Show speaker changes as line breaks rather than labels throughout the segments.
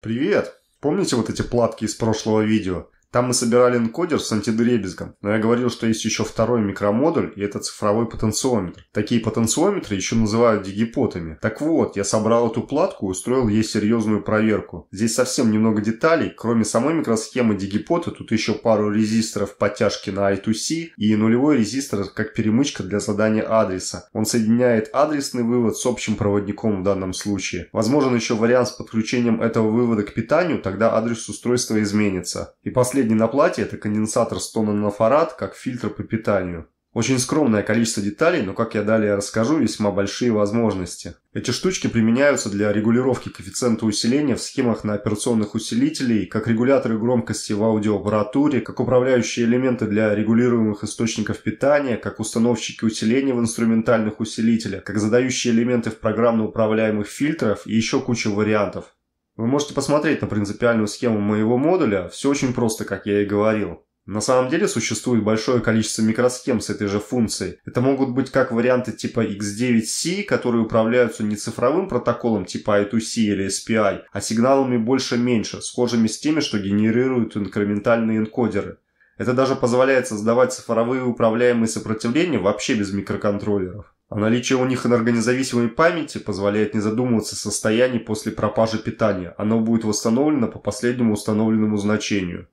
Привет! Помните вот эти платки из прошлого видео? Там мы собирали энкодер с антидребезгом, но я говорил, что есть еще второй микромодуль, и это цифровой потенциометр. Такие потенциометры еще называют дигипотами. Так вот, я собрал эту платку и устроил ей серьезную проверку. Здесь совсем немного деталей, кроме самой микросхемы дигипота, тут еще пару резисторов подтяжки на I2C и нулевой резистор как перемычка для задания адреса. Он соединяет адресный вывод с общим проводником в данном случае. Возможен еще вариант с подключением этого вывода к питанию, тогда адрес устройства изменится. И последний последний на плате – это конденсатор 100 нанофарад, как фильтр по питанию. Очень скромное количество деталей, но, как я далее расскажу, весьма большие возможности. Эти штучки применяются для регулировки коэффициента усиления в схемах на операционных усилителей, как регуляторы громкости в аудиоаппаратуре, как управляющие элементы для регулируемых источников питания, как установщики усиления в инструментальных усилителях, как задающие элементы в программно управляемых фильтрах и еще куча вариантов. Вы можете посмотреть на принципиальную схему моего модуля, все очень просто, как я и говорил. На самом деле существует большое количество микросхем с этой же функцией. Это могут быть как варианты типа X9C, которые управляются не цифровым протоколом типа I2C или SPI, а сигналами больше-меньше, схожими с теми, что генерируют инкрементальные энкодеры. Это даже позволяет создавать цифровые управляемые сопротивления вообще без микроконтроллеров. А наличие у них энергонезависимой памяти позволяет не задумываться о состоянии после пропажи питания. Оно будет восстановлено по последнему установленному значению.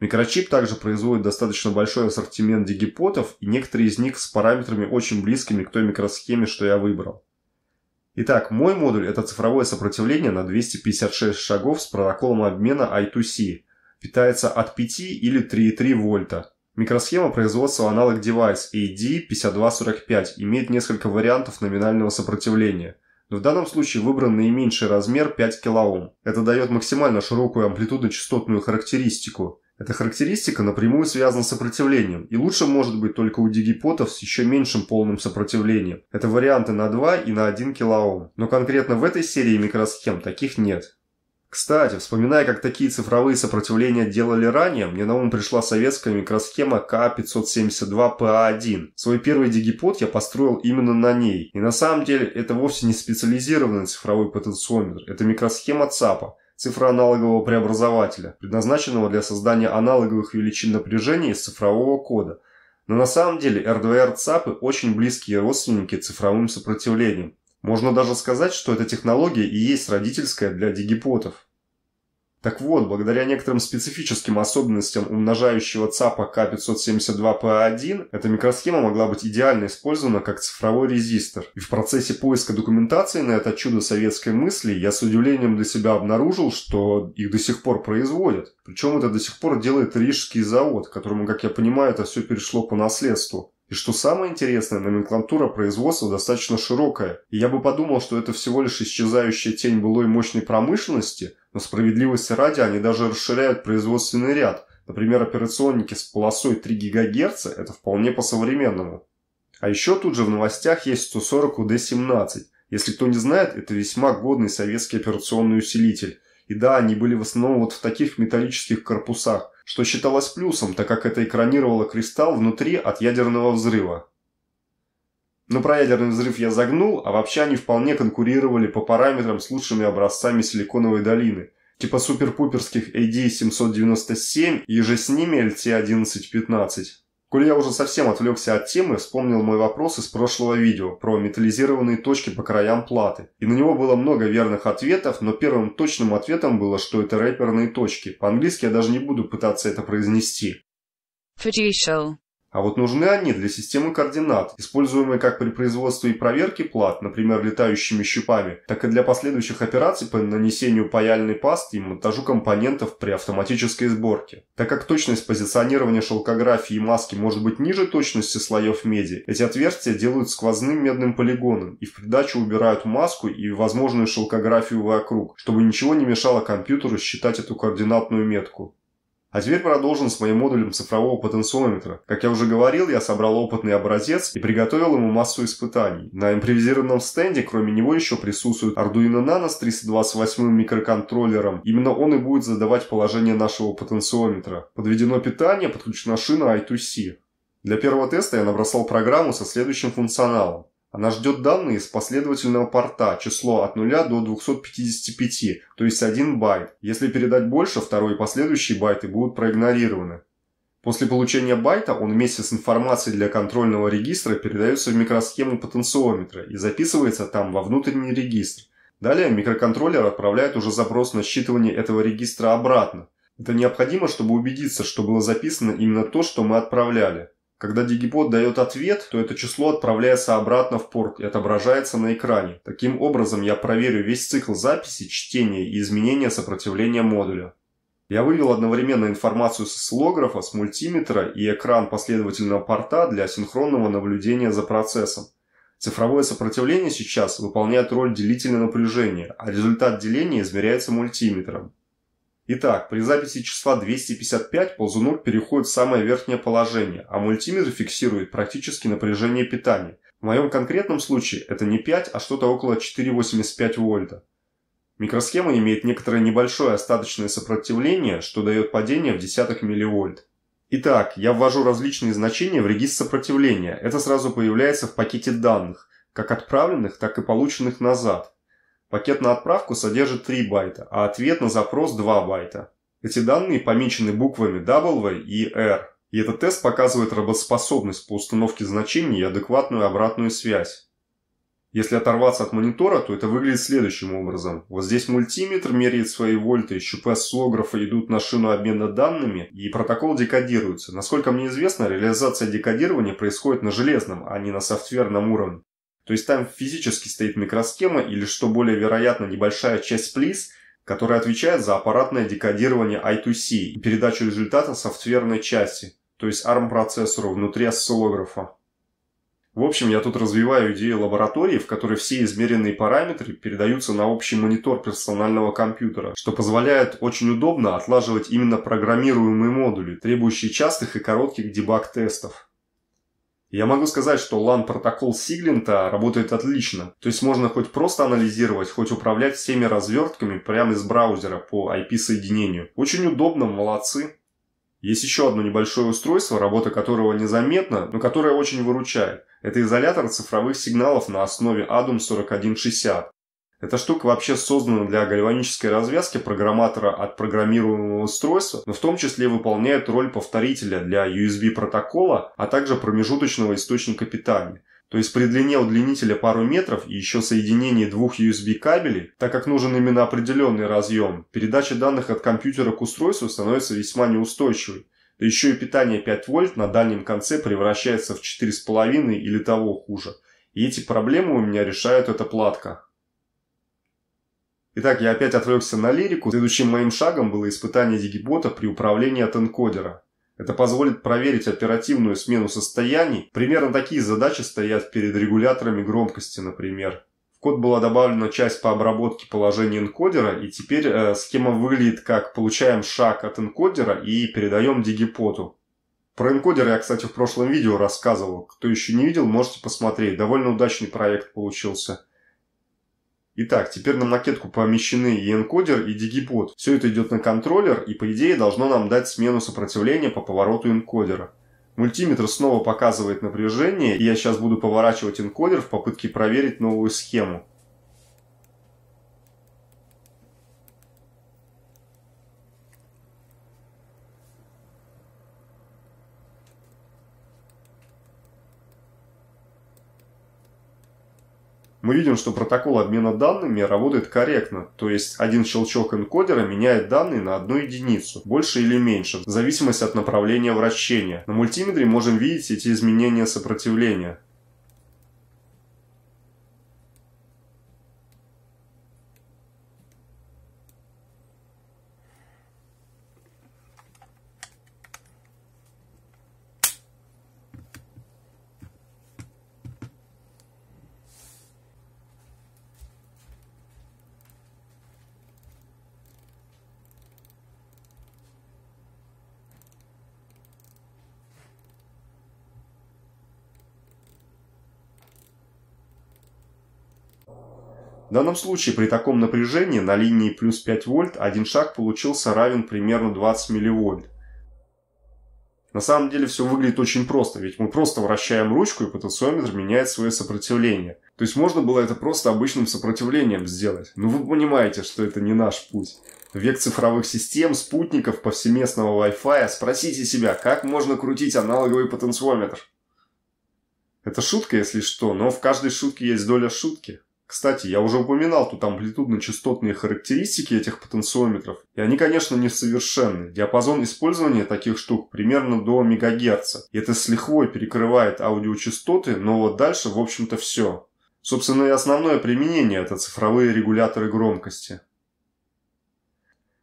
Микрочип также производит достаточно большой ассортимент дигипотов, и некоторые из них с параметрами очень близкими к той микросхеме, что я выбрал. Итак, мой модуль – это цифровое сопротивление на 256 шагов с протоколом обмена I2C. Питается от 5 или 3,3 вольта. Микросхема производства аналог девайс AD5245 имеет несколько вариантов номинального сопротивления, но в данном случае выбран наименьший размер 5 кОм. Это дает максимально широкую амплитудно-частотную характеристику. Эта характеристика напрямую связана с сопротивлением, и лучше может быть только у дигипотов с еще меньшим полным сопротивлением. Это варианты на 2 и на 1 кОм. Но конкретно в этой серии микросхем таких нет. Кстати, вспоминая, как такие цифровые сопротивления делали ранее, мне на ум пришла советская микросхема К572ПА1. Свой первый дигипод я построил именно на ней. И на самом деле это вовсе не специализированный цифровой потенциометр, это микросхема ЦАПа цифроаналогового преобразователя, предназначенного для создания аналоговых величин напряжения из цифрового кода. Но на самом деле RDR-ЦАПы очень близкие родственники цифровым сопротивлениям. Можно даже сказать, что эта технология и есть родительская для дигипотов. Так вот, благодаря некоторым специфическим особенностям умножающего ЦАПа К572П1, эта микросхема могла быть идеально использована как цифровой резистор. И в процессе поиска документации на это чудо советской мысли я с удивлением для себя обнаружил, что их до сих пор производят. Причем это до сих пор делает Рижский завод, которому, как я понимаю, это все перешло по наследству. И что самое интересное, номенклатура производства достаточно широкая. И я бы подумал, что это всего лишь исчезающая тень былой мощной промышленности, но справедливости ради они даже расширяют производственный ряд. Например, операционники с полосой 3 ГГц – это вполне по-современному. А еще тут же в новостях есть 140 УД 17 Если кто не знает, это весьма годный советский операционный усилитель. И да, они были в основном вот в таких металлических корпусах, что считалось плюсом, так как это экранировало кристалл внутри от ядерного взрыва. Но про ядерный взрыв я загнул, а вообще они вполне конкурировали по параметрам с лучшими образцами Силиконовой долины, типа суперпуперских AD-797 и же с ними LT-1115. Коль я уже совсем отвлекся от темы, вспомнил мой вопрос из прошлого видео про металлизированные точки по краям платы. И на него было много верных ответов, но первым точным ответом было, что это рэперные точки. По-английски я даже не буду пытаться это произнести. Fiducial. А вот нужны они для системы координат, используемые как при производстве и проверке плат, например, летающими щипами, так и для последующих операций по нанесению паяльной пасты и монтажу компонентов при автоматической сборке. Так как точность позиционирования шелкографии и маски может быть ниже точности слоев меди, эти отверстия делают сквозным медным полигоном и в придачу убирают маску и возможную шелкографию вокруг, чтобы ничего не мешало компьютеру считать эту координатную метку. А теперь продолжим с моим модулем цифрового потенциометра. Как я уже говорил, я собрал опытный образец и приготовил ему массу испытаний. На импровизированном стенде, кроме него, еще присутствует Arduino Nano с 328 микроконтроллером. Именно он и будет задавать положение нашего потенциометра. Подведено питание, подключена шина I2C. Для первого теста я набросал программу со следующим функционалом. Она ждет данные с последовательного порта, число от 0 до 255, то есть 1 байт. Если передать больше, второй и последующие байты будут проигнорированы. После получения байта он вместе с информацией для контрольного регистра передается в микросхему потенциометра и записывается там во внутренний регистр. Далее микроконтроллер отправляет уже запрос на считывание этого регистра обратно. Это необходимо, чтобы убедиться, что было записано именно то, что мы отправляли. Когда Digipod дает ответ, то это число отправляется обратно в порт и отображается на экране. Таким образом, я проверю весь цикл записи, чтения и изменения сопротивления модуля. Я вывел одновременно информацию с осциллографа, с мультиметра и экран последовательного порта для синхронного наблюдения за процессом. Цифровое сопротивление сейчас выполняет роль делителя напряжения, а результат деления измеряется мультиметром. Итак, при записи числа 255 ползунок переходит в самое верхнее положение, а мультиметр фиксирует практически напряжение питания. В моем конкретном случае это не 5, а что-то около 4,85 вольта. Микросхема имеет некоторое небольшое остаточное сопротивление, что дает падение в десятых милливольт. Итак, я ввожу различные значения в регистр сопротивления. Это сразу появляется в пакете данных, как отправленных, так и полученных назад. Пакет на отправку содержит 3 байта, а ответ на запрос 2 байта. Эти данные помечены буквами W и R. И этот тест показывает работоспособность по установке значений и адекватную обратную связь. Если оторваться от монитора, то это выглядит следующим образом. Вот здесь мультиметр меряет свои вольты, щупы слографа идут на шину обмена данными, и протокол декодируется. Насколько мне известно, реализация декодирования происходит на железном, а не на софтверном уровне. То есть там физически стоит микросхема или, что более вероятно, небольшая часть плиз, которая отвечает за аппаратное декодирование I2C и передачу результата софтверной части, то есть ARM-процессору внутри осциллографа. В общем, я тут развиваю идею лаборатории, в которой все измеренные параметры передаются на общий монитор персонального компьютера, что позволяет очень удобно отлаживать именно программируемые модули, требующие частых и коротких дебаг-тестов. Я могу сказать, что LAN-протокол Сиглинта работает отлично. То есть можно хоть просто анализировать, хоть управлять всеми развертками прямо из браузера по IP-соединению. Очень удобно, молодцы. Есть еще одно небольшое устройство, работа которого незаметна, но которое очень выручает. Это изолятор цифровых сигналов на основе ADUM 4160. Эта штука вообще создана для гальванической развязки программатора от программируемого устройства, но в том числе выполняет роль повторителя для USB протокола, а также промежуточного источника питания. То есть при длине удлинителя пару метров и еще соединении двух USB кабелей, так как нужен именно определенный разъем, передача данных от компьютера к устройству становится весьма неустойчивой. Да еще и питание 5 вольт на дальнем конце превращается в 4,5 или того хуже. И эти проблемы у меня решают эта платка. Итак, я опять отвлекся на лирику. Следующим моим шагом было испытание дигибота при управлении от энкодера. Это позволит проверить оперативную смену состояний. Примерно такие задачи стоят перед регуляторами громкости, например. В код была добавлена часть по обработке положения энкодера, и теперь э, схема выглядит как получаем шаг от энкодера и передаем дигипоту. Про энкодер я, кстати, в прошлом видео рассказывал. Кто еще не видел, можете посмотреть. Довольно удачный проект получился. Итак, теперь на макетку помещены и энкодер, и дигипод. Все это идет на контроллер и, по идее, должно нам дать смену сопротивления по повороту энкодера. Мультиметр снова показывает напряжение, и я сейчас буду поворачивать энкодер в попытке проверить новую схему. мы видим, что протокол обмена данными работает корректно, то есть один щелчок энкодера меняет данные на одну единицу, больше или меньше, в зависимости от направления вращения. На мультиметре можем видеть эти изменения сопротивления. В данном случае при таком напряжении на линии плюс 5 вольт один шаг получился равен примерно 20 милливольт. На самом деле все выглядит очень просто, ведь мы просто вращаем ручку и потенциометр меняет свое сопротивление. То есть можно было это просто обычным сопротивлением сделать. Но вы понимаете, что это не наш путь. В Век цифровых систем, спутников, повсеместного Wi-Fi. Спросите себя, как можно крутить аналоговый потенциометр? Это шутка, если что, но в каждой шутке есть доля шутки. Кстати, я уже упоминал тут амплитудно-частотные характеристики этих потенциометров, и они, конечно, несовершенны. Диапазон использования таких штук примерно до мегагерца. И это с лихвой перекрывает аудиочастоты, но вот дальше, в общем-то, все. Собственно, и основное применение – это цифровые регуляторы громкости.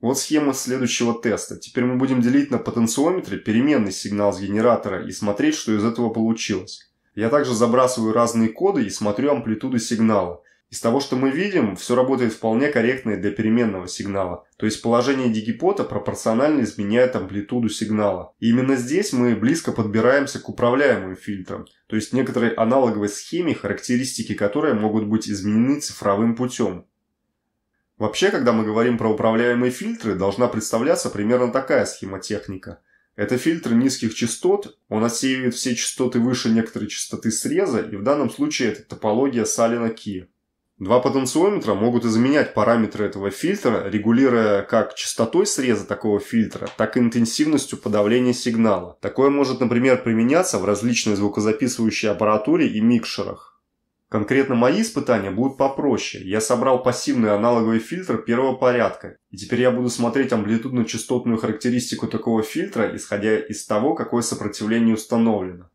Вот схема следующего теста. Теперь мы будем делить на потенциометры переменный сигнал с генератора и смотреть, что из этого получилось. Я также забрасываю разные коды и смотрю амплитуду сигнала. Из того, что мы видим, все работает вполне корректно для переменного сигнала. То есть положение дигипота пропорционально изменяет амплитуду сигнала. И именно здесь мы близко подбираемся к управляемым фильтрам. То есть некоторой аналоговой схеме, характеристики которой могут быть изменены цифровым путем. Вообще, когда мы говорим про управляемые фильтры, должна представляться примерно такая схемотехника. Это фильтр низких частот, он отсеивает все частоты выше некоторой частоты среза, и в данном случае это топология Салина-Ки. Два потенциометра могут изменять параметры этого фильтра, регулируя как частотой среза такого фильтра, так и интенсивностью подавления сигнала. Такое может, например, применяться в различной звукозаписывающей аппаратуре и микшерах. Конкретно мои испытания будут попроще. Я собрал пассивный аналоговый фильтр первого порядка. И теперь я буду смотреть амплитудно-частотную характеристику такого фильтра, исходя из того, какое сопротивление установлено.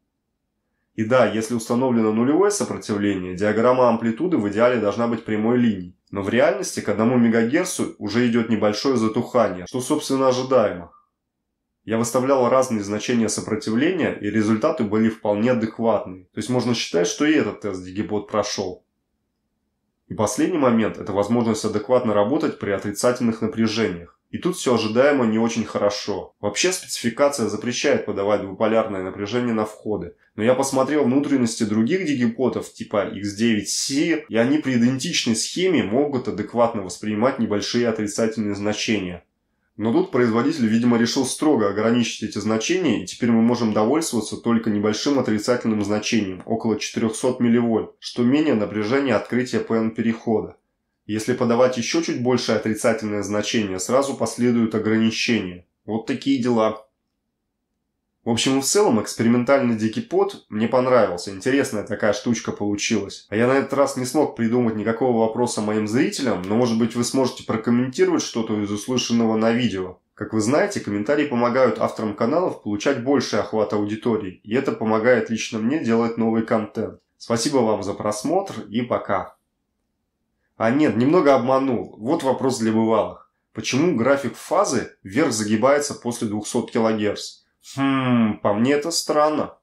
И да, если установлено нулевое сопротивление, диаграмма амплитуды в идеале должна быть прямой линией. Но в реальности к 1 МГц уже идет небольшое затухание, что собственно ожидаемо я выставлял разные значения сопротивления, и результаты были вполне адекватные. То есть можно считать, что и этот тест Digibot прошел. И последний момент – это возможность адекватно работать при отрицательных напряжениях. И тут все ожидаемо не очень хорошо. Вообще спецификация запрещает подавать двуполярное напряжение на входы. Но я посмотрел внутренности других дигипотов типа X9C, и они при идентичной схеме могут адекватно воспринимать небольшие отрицательные значения. Но тут производитель, видимо, решил строго ограничить эти значения, и теперь мы можем довольствоваться только небольшим отрицательным значением, около 400 милливольт, что менее напряжение открытия ПН-перехода. Если подавать еще чуть большее отрицательное значение, сразу последуют ограничения. Вот такие дела. В общем, в целом, экспериментальный дикий пот мне понравился. Интересная такая штучка получилась. А я на этот раз не смог придумать никакого вопроса моим зрителям, но, может быть, вы сможете прокомментировать что-то из услышанного на видео. Как вы знаете, комментарии помогают авторам каналов получать больший охват аудитории, и это помогает лично мне делать новый контент. Спасибо вам за просмотр и пока. А нет, немного обманул. Вот вопрос для бывалых. Почему график фазы вверх загибается после 200 кГц? Хм, по мне это странно.